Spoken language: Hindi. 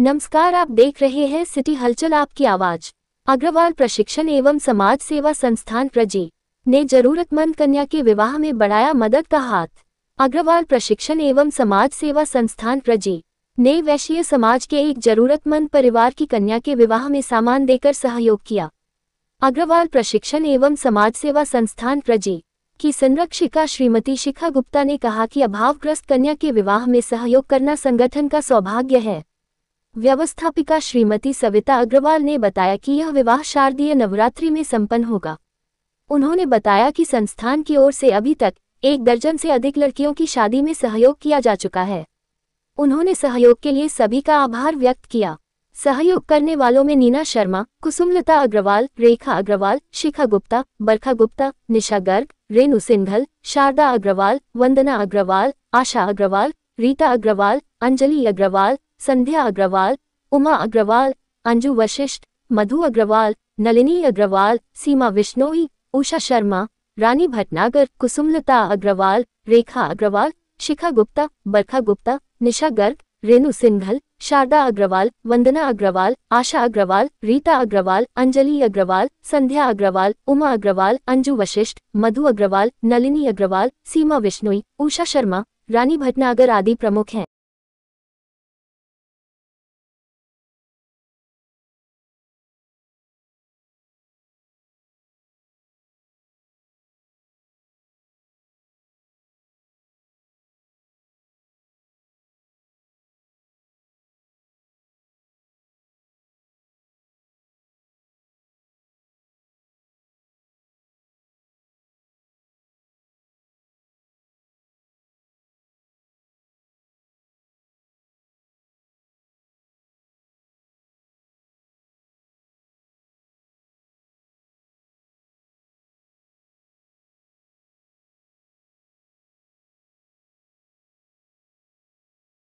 नमस्कार आप देख रहे हैं सिटी हलचल आपकी आवाज अग्रवाल प्रशिक्षण एवं समाज सेवा संस्थान प्रजी ने जरूरतमंद कन्या के विवाह में बढ़ाया मदद का हाथ अग्रवाल प्रशिक्षण एवं समाज सेवा संस्थान प्रजी ने वैश्य समाज के एक जरूरतमंद परिवार की कन्या के विवाह में सामान देकर सहयोग किया अग्रवाल प्रशिक्षण एवं समाज सेवा संस्थान प्रजी की संरक्षिका श्रीमती शिखा गुप्ता ने कहा कि अभावग्रस्त कन्या के विवाह में सहयोग करना संगठन का सौभाग्य है व्यवस्थापिका श्रीमती सविता अग्रवाल ने बताया कि यह विवाह शारदीय नवरात्रि में संपन्न होगा उन्होंने बताया कि संस्थान की ओर से अभी तक एक दर्जन से अधिक लड़कियों की शादी में सहयोग किया जा चुका है उन्होंने सहयोग के लिए सभी का आभार व्यक्त किया सहयोग करने वालों में नीना शर्मा कुसुमलता अग्रवाल रेखा अग्रवाल शिखा गुप्ता बरखा गुप्ता निशा गर्ग रेणु सिंघल शारदा अग्रवाल वंदना अग्रवाल आशा अग्रवाल रीता अग्रवाल अंजलि अग्रवाल संध्या अग्रवाल उमा अग्रवाल अंजू वशिष्ठ मधु अग्रवाल नलिनी अग्रवाल सीमा विश्नोई उषा शर्मा रानी भटनागर कुसुमलता अग्रवाल रेखा अग्रवाल शिखा गुप्ता बरखा गुप्ता निशा गर्ग रेणु सिंघल शारदा अग्रवाल वंदना अग्रवाल आशा अग्रवाल रीता अग्रवाल अंजलि अग्रवाल संध्या अग्रवाल उमा अग्रवाल अंजू वशिष्ठ मधु अग्रवाल नलिनी अग्रवाल सीमा विश्नोई उषा शर्मा रानी भटनागर आदि प्रमुख हैं